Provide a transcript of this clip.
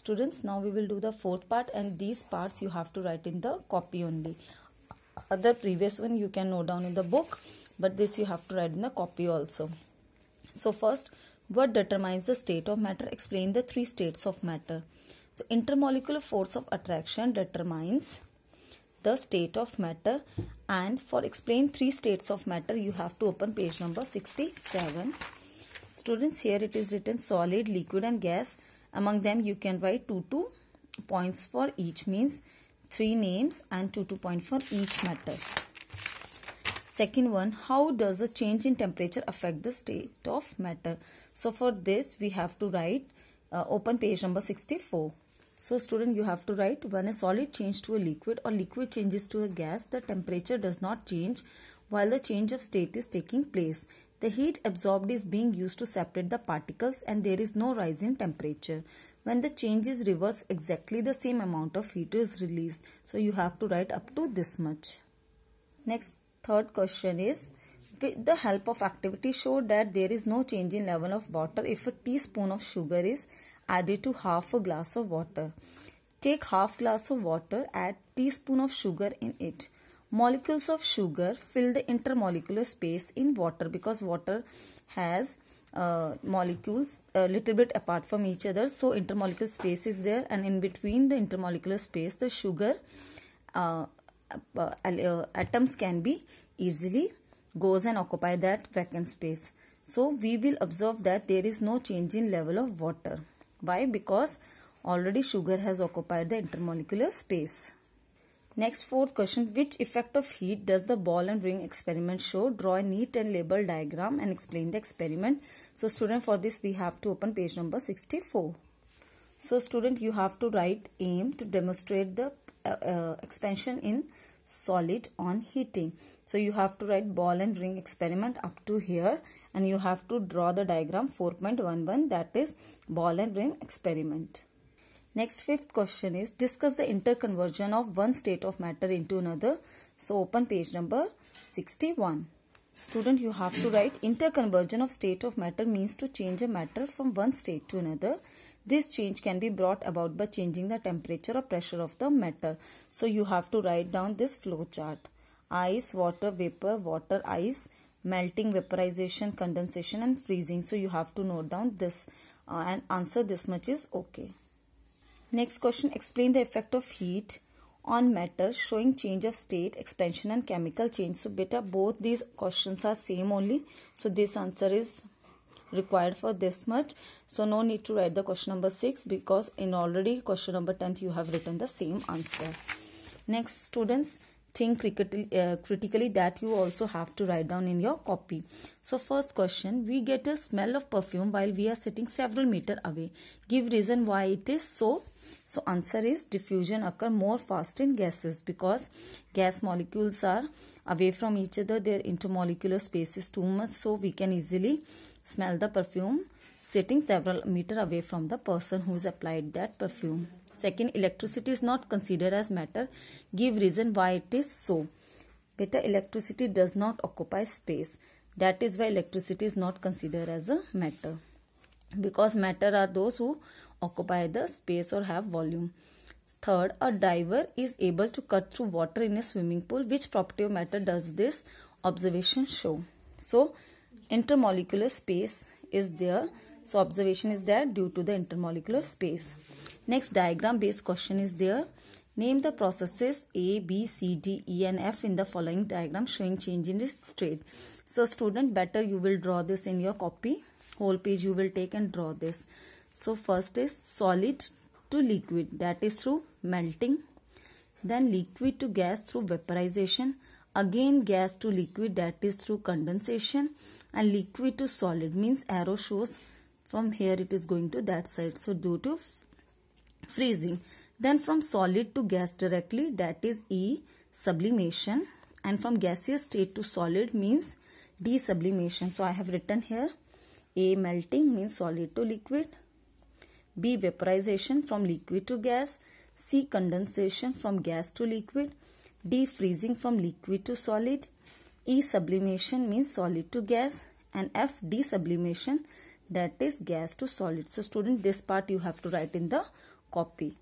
Students, now we will do the fourth part and these parts you have to write in the copy only. Other previous one you can note down in the book but this you have to write in the copy also. So first, what determines the state of matter? Explain the three states of matter. So intermolecular force of attraction determines the state of matter and for explain three states of matter you have to open page number 67. Students here it is written solid, liquid and gas among them you can write 2 2 points for each means 3 names and 2 2 point for each matter. Second one, how does a change in temperature affect the state of matter? So for this we have to write uh, open page number 64. So student you have to write when a solid changes to a liquid or liquid changes to a gas the temperature does not change while the change of state is taking place. The heat absorbed is being used to separate the particles and there is no rise in temperature. When the change is reversed, exactly the same amount of heat is released. So you have to write up to this much. Next, third question is, with the help of activity show that there is no change in level of water if a teaspoon of sugar is added to half a glass of water. Take half glass of water, add teaspoon of sugar in it molecules of sugar fill the intermolecular space in water because water has uh, molecules a little bit apart from each other so intermolecular space is there and in between the intermolecular space the sugar uh, uh, uh atoms can be easily goes and occupy that vacant space so we will observe that there is no change in level of water why because already sugar has occupied the intermolecular space Next fourth question, which effect of heat does the ball and ring experiment show? Draw a neat and label diagram and explain the experiment. So student for this we have to open page number 64. So student you have to write aim to demonstrate the uh, uh, expansion in solid on heating. So you have to write ball and ring experiment up to here and you have to draw the diagram 4.11 that is ball and ring experiment. Next fifth question is discuss the interconversion of one state of matter into another. So open page number 61. Student you have to write interconversion of state of matter means to change a matter from one state to another. This change can be brought about by changing the temperature or pressure of the matter. So you have to write down this flow chart. Ice, water, vapor, water, ice, melting, vaporization, condensation and freezing. So you have to note down this uh, and answer this much is okay. Next question, explain the effect of heat on matter showing change of state, expansion and chemical change. So beta, both these questions are same only. So this answer is required for this much. So no need to write the question number 6 because in already question number 10th you have written the same answer. Next students, think uh, critically that you also have to write down in your copy so first question we get a smell of perfume while we are sitting several meter away give reason why it is so so answer is diffusion occur more fast in gases because gas molecules are away from each other their intermolecular space is too much so we can easily Smell the perfume sitting several meter away from the person who's applied that perfume. Second, electricity is not considered as matter. Give reason why it is so. Beta, electricity does not occupy space. That is why electricity is not considered as a matter. Because matter are those who occupy the space or have volume. Third, a diver is able to cut through water in a swimming pool. Which property of matter does this observation show? So, intermolecular space is there so observation is there due to the intermolecular space next diagram based question is there name the processes a b c d e and f in the following diagram showing change in state so student better you will draw this in your copy whole page you will take and draw this so first is solid to liquid that is through melting then liquid to gas through vaporization Again gas to liquid that is through condensation and liquid to solid means arrow shows from here it is going to that side. So due to freezing. Then from solid to gas directly that is E sublimation and from gaseous state to solid means D sublimation. So I have written here A melting means solid to liquid. B vaporization from liquid to gas. C condensation from gas to liquid. D. Freezing from liquid to solid. E. Sublimation means solid to gas. And F. Desublimation that is gas to solid. So student this part you have to write in the copy.